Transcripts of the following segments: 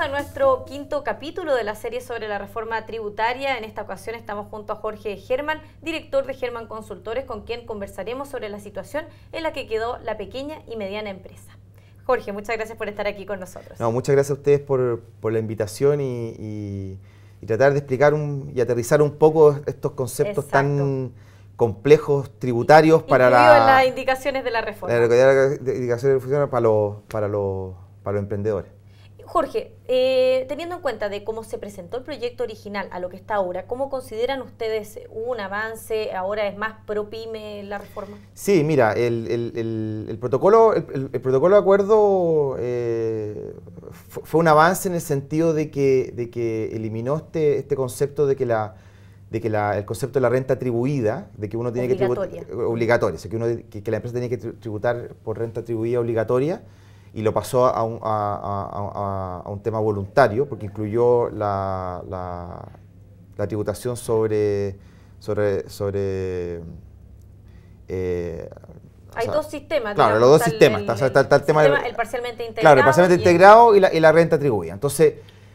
a nuestro quinto capítulo de la serie sobre la reforma tributaria. En esta ocasión estamos junto a Jorge Germán, director de Germán Consultores, con quien conversaremos sobre la situación en la que quedó la pequeña y mediana empresa. Jorge, muchas gracias por estar aquí con nosotros. No, muchas gracias a ustedes por, la invitación y, tratar de explicar y aterrizar un poco estos conceptos tan complejos tributarios para la, las indicaciones de la reforma. de la reforma para los, para para los emprendedores. Jorge, eh, teniendo en cuenta de cómo se presentó el proyecto original a lo que está ahora, ¿cómo consideran ustedes un avance? ¿Ahora es más pro la reforma? Sí, mira, el, protocolo, el, protocolo de acuerdo eh, fue un avance en el sentido de que, eliminó este, este, concepto de que la de el concepto de la renta atribuida, de que uno tiene que Obligatoria. que, que la empresa tiene que tributar por renta atribuida obligatoria, y lo pasó a un, a, un tema voluntario, porque incluyó la, la, tributación sobre... sobre, sobre eh, hay dos sistemas. Claro, los dos sistemas. está, el, tema parcialmente integrado. Claro, el parcialmente integrado y la, renta atribuida. Entonces,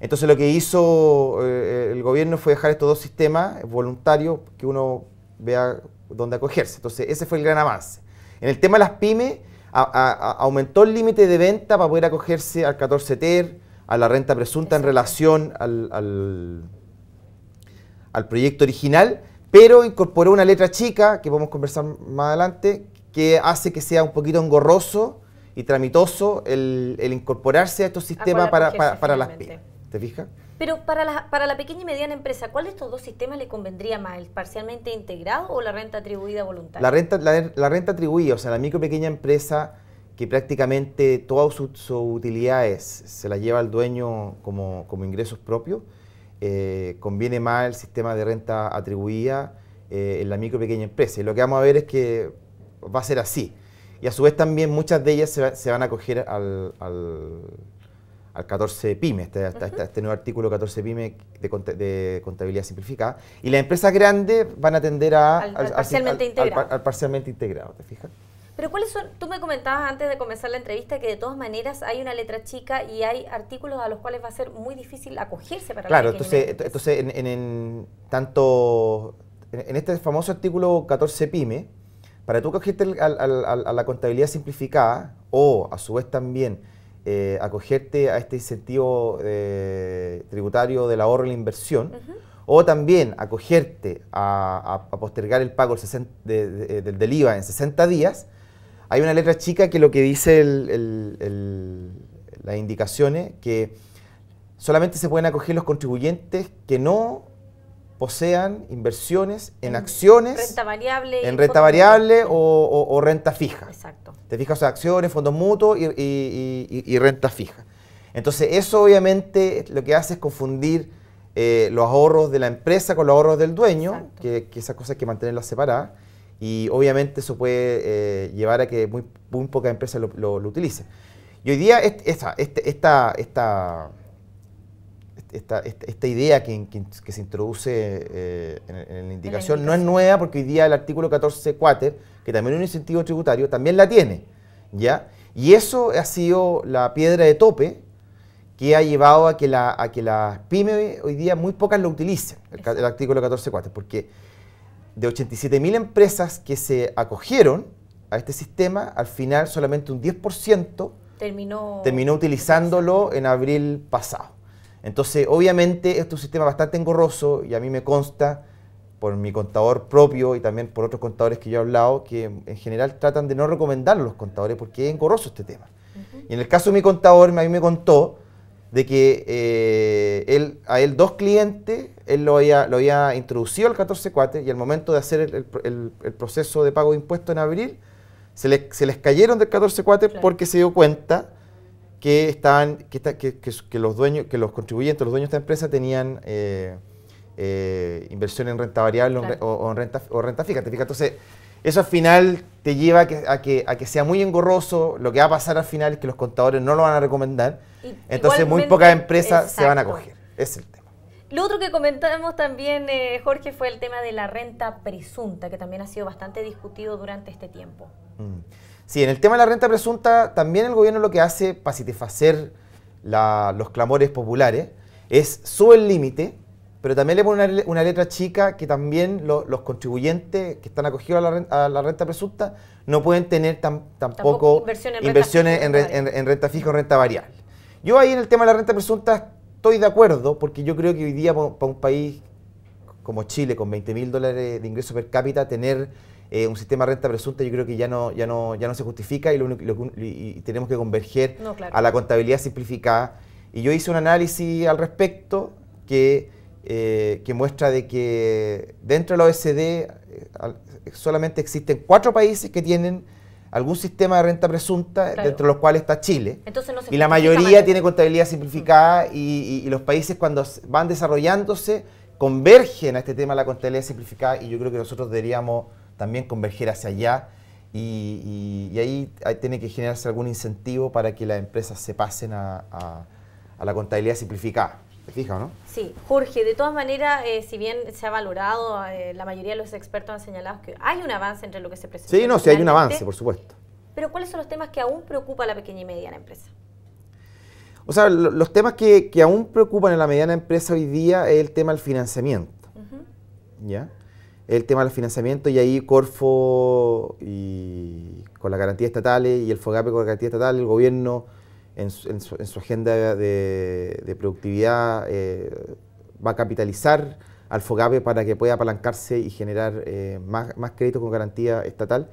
entonces lo que hizo eh, el gobierno fue dejar estos dos sistemas voluntarios que uno vea dónde acogerse. Entonces, ese fue el gran avance. En el tema de las pymes aumentó el límite de venta para poder acogerse al 14 TER, a la renta presunta en relación al, al, proyecto original, pero incorporó una letra chica, que podemos conversar más adelante, que hace que sea un poquito engorroso y tramitoso el, incorporarse a estos sistemas para, para, para las pymes. ¿Te fijas? Pero para la, pequeña y mediana empresa, ¿cuál de estos dos sistemas le convendría más? ¿El parcialmente integrado o la renta atribuida voluntaria? La renta, la, renta atribuida, o sea, la micro pequeña empresa que prácticamente todas sus, utilidades se las lleva el dueño como, ingresos propios, eh, conviene más el sistema de renta atribuida eh, en la micro pequeña empresa. Y lo que vamos a ver es que va a ser así. Y a su vez también muchas de ellas se, van a coger al al 14 PYME, este, este, nuevo artículo 14 PYME de, contabilidad simplificada. Y las empresas grandes van a atender a, al, parcialmente integrado. ¿te fijas? Pero ¿cuáles son? Tú me comentabas antes de comenzar la entrevista que de todas maneras hay una letra chica y hay artículos a los cuales va a ser muy difícil acogerse para Claro, entonces, entonces en, tanto en, este famoso artículo 14 PYME, para tú cogiste a la contabilidad simplificada o a su vez también eh, acogerte a este incentivo eh, tributario del ahorro y la inversión, o también acogerte a, postergar el pago del, eh, del IVA en 60 días, hay una letra chica que lo que dice la indicación es las indicaciones que solamente se pueden acoger los contribuyentes que no posean inversiones en, acciones. En renta variable o, renta fija. Exacto. Te fijas, o acciones, fondos mutuos y, renta fija. Entonces, eso obviamente lo que hace es confundir eh, los ahorros de la empresa con los ahorros del dueño, que, esas cosas hay que mantenerlas separadas. Y obviamente eso puede eh, llevar a que muy, muy empresa lo, utilice. Y hoy día, este, esta, esta esta, idea que, se introduce eh, en, la indicación no es nueva porque hoy día el artículo 14 que también es un incentivo tributario, también la tiene. ¿ya? Y eso ha sido la piedra de tope que ha llevado a que, las pymes hoy día muy pocas lo utilicen, el, artículo 144, porque de 87.000 empresas que se acogieron a este sistema, al final solamente un 10% terminó, terminó utilizándolo en abril pasado. Entonces, obviamente, esto es un sistema bastante engorroso y a mí me consta, por mi contador propio y también por otros contadores que yo he hablado, que en general tratan de no recomendar los contadores porque es engorroso este tema. Y en el caso de mi contador, a mí me contó de que eh, él, a él dos clientes, él lo había, lo introducido al 14 cuates y al momento de hacer el, proceso de pago de impuestos en abril, se, les, cayeron del 14 cuates porque se dio cuenta que, estaban, que, que, los dueños, que los contribuyentes, los dueños de esta empresa tenían eh, eh, inversión en renta variable o, en renta, o renta fija. Entonces, eso al final te lleva a que, a que, a que, sea muy engorroso. Lo que va a pasar al final es que los contadores no lo van a recomendar. Entonces, muy pocas empresas se van a coger. Es el tema. Lo otro que comentamos también, eh, Jorge, fue el tema de la renta presunta, que también ha sido bastante discutido durante este tiempo. Mm. Sí, en el tema de la renta presunta, también el gobierno lo que hace para satisfacer los clamores populares es sube el límite, pero también le pone una, letra chica que también los contribuyentes que están acogidos a la, renta, presunta no pueden tener tampoco, inversiones, en, renta renta fija o renta variable. Yo ahí en el tema de la renta presunta estoy de acuerdo, porque yo creo que hoy día para un país como Chile, con 20 mil dólares de ingreso per cápita, tener eh, un sistema de renta presunta yo creo que ya no, ya no, ya no se justifica y, lo, tenemos que converger a la contabilidad simplificada. Y yo hice un análisis al respecto que, eh, que muestra de que dentro de la OSD eh, solamente existen cuatro países que tienen algún sistema de renta presunta, dentro de los cuales está Chile. y la mayoría tiene contabilidad simplificada y, y los países cuando van desarrollándose convergen a este tema de la contabilidad simplificada y yo creo que nosotros deberíamos también converger hacia allá y, ahí, tiene que generarse algún incentivo para que las empresas se pasen a, la contabilidad simplificada. ¿Te fijas, no? Sí, Jorge, de todas maneras, eh, si bien se ha valorado, eh, la mayoría de los expertos han señalado que hay un avance entre lo que se presenta. Sí, no, sí hay un avance, por supuesto. Pero ¿cuáles son los temas que aún preocupa a la pequeña y mediana empresa? O sea, los temas que, aún preocupan a la mediana empresa hoy día es el tema del financiamiento. ¿Ya? el tema del financiamiento y ahí Corfo y con las garantías estatales y el FOGAPE con la garantía estatal, el gobierno en su, agenda de, productividad eh, va a capitalizar al FOGAPE para que pueda apalancarse y generar eh, más, más créditos con garantía estatal.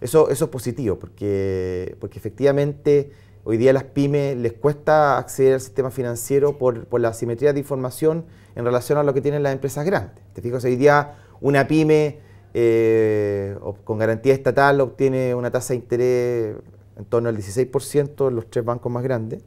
Eso, eso es positivo porque, porque efectivamente hoy día a las pymes les cuesta acceder al sistema financiero por, por la asimetría de información en relación a lo que tienen las empresas grandes. Te fijas, hoy día una pyme eh, con garantía estatal obtiene una tasa de interés en torno al 16% en los tres bancos más grandes.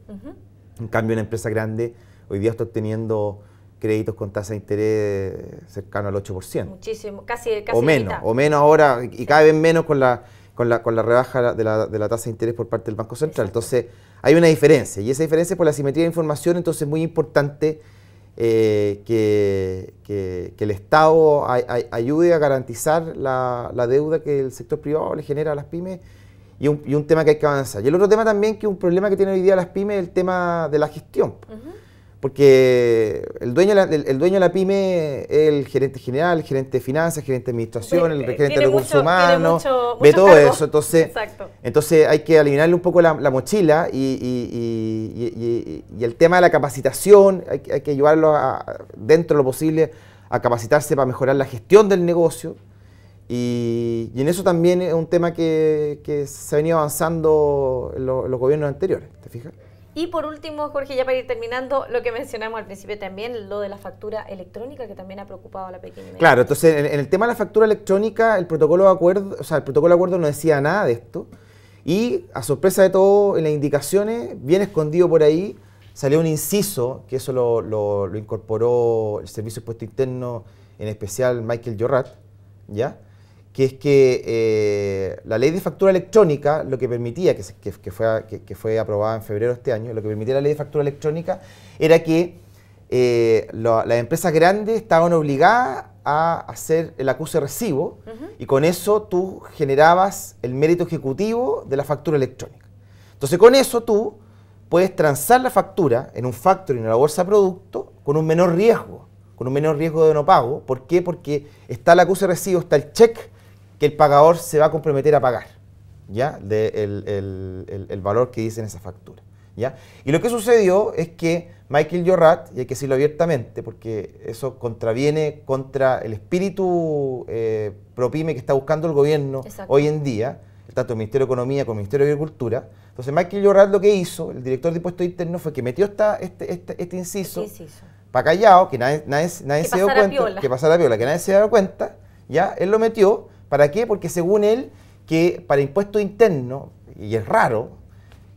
En cambio, una empresa grande hoy día está obteniendo créditos con tasa de interés cercano al 8%. Muchísimo, casi, casi O menos, o menos ahora, y cada vez menos con la, con la, con la rebaja de la, tasa de interés por parte del Banco Central. Entonces, hay una diferencia, y esa diferencia es por la simetría de información, entonces es muy importante eh, que, el Estado ayude a garantizar la, deuda que el sector privado le genera a las pymes y un, tema que hay que avanzar. Y el otro tema también que un problema que tiene hoy día las pymes es el tema de la gestión. Porque el dueño, de la, el, dueño de la pyme es el gerente general, el gerente de finanzas, el gerente de administración, el eh, gerente de recursos humanos, ve todo eso. Entonces, entonces hay que eliminarle un poco la, mochila y, el tema de la capacitación, hay, que llevarlo dentro de lo posible a capacitarse para mejorar la gestión del negocio. Y, en eso también es un tema que, se ha venido avanzando en los gobiernos anteriores, ¿te fijas? Y por último, Jorge, ya para ir terminando, lo que mencionamos al principio también, lo de la factura electrónica, que también ha preocupado a la pequeña. Claro, entonces en, el tema de la factura electrónica, el protocolo de acuerdo, o sea, el protocolo acuerdo no decía nada de esto. Y a sorpresa de todo, en las indicaciones, bien escondido por ahí, salió un inciso, que eso lo, incorporó el Servicio de Impuesto Interno, en especial Michael Jorrat, ¿ya? que es que eh, la ley de factura electrónica, lo que permitía, que, fue, que, fue aprobada en febrero de este año, lo que permitía la ley de factura electrónica era que eh, las empresas grandes estaban obligadas a hacer el acuse recibo y con eso tú generabas el mérito ejecutivo de la factura electrónica. Entonces con eso tú puedes transar la factura en un factory, en la bolsa de producto con un menor riesgo, con un menor riesgo de no pago. ¿Por qué? Porque está el acuse recibo, está el cheque que el pagador se va a comprometer a pagar, ¿ya? De el, valor que dice en esa factura, ¿ya? Y lo que sucedió es que Michael Jorrat, y hay que decirlo abiertamente, porque eso contraviene contra el espíritu eh, propime que está buscando el gobierno hoy en día, tanto el Ministerio de Economía como el Ministerio de Agricultura. Entonces, Michael Llorat lo que hizo, el director de impuestos internos, fue que metió este, este, este, inciso, para callado, que nadie, nadie, se dio cuenta, que pasara piola, que nadie se dio cuenta, ya, él lo metió ¿Para qué? Porque según él, que para impuesto interno, y es raro,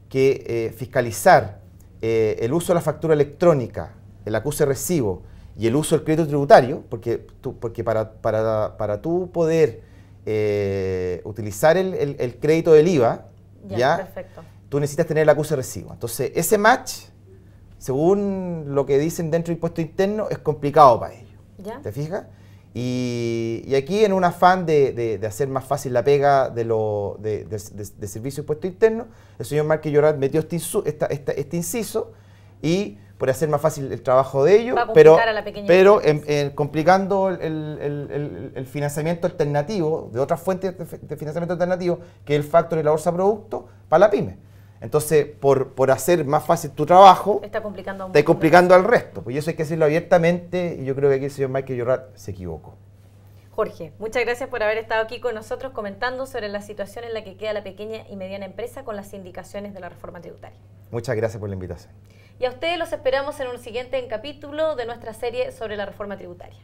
que eh, fiscalizar eh, el uso de la factura electrónica, el acuse recibo y el uso del crédito tributario, porque, porque para, para, tú poder eh, utilizar el, crédito del IVA, ya, tú necesitas tener el acuse recibo. Entonces, ese match, según lo que dicen dentro de impuesto interno, es complicado para ellos. ¿Te fijas? Y, aquí en un afán de, hacer más fácil la pega de, lo, de, de servicio el señor Márquez Llorat metió este, este, inciso y por hacer más fácil el trabajo de ellos, pero, pero complicando el, financiamiento alternativo, de otras fuentes de financiamiento alternativo, que es el factor de la bolsa producto, para la pyme. Entonces, por, por hacer más fácil tu trabajo, está complicando, está complicando al resto. Pues eso hay que decirlo abiertamente y yo creo que aquí el señor Michael Yorat se equivocó. Jorge, muchas gracias por haber estado aquí con nosotros comentando sobre la situación en la que queda la pequeña y mediana empresa con las indicaciones de la reforma tributaria. Muchas gracias por la invitación. Y a ustedes los esperamos en un siguiente capítulo de nuestra serie sobre la reforma tributaria.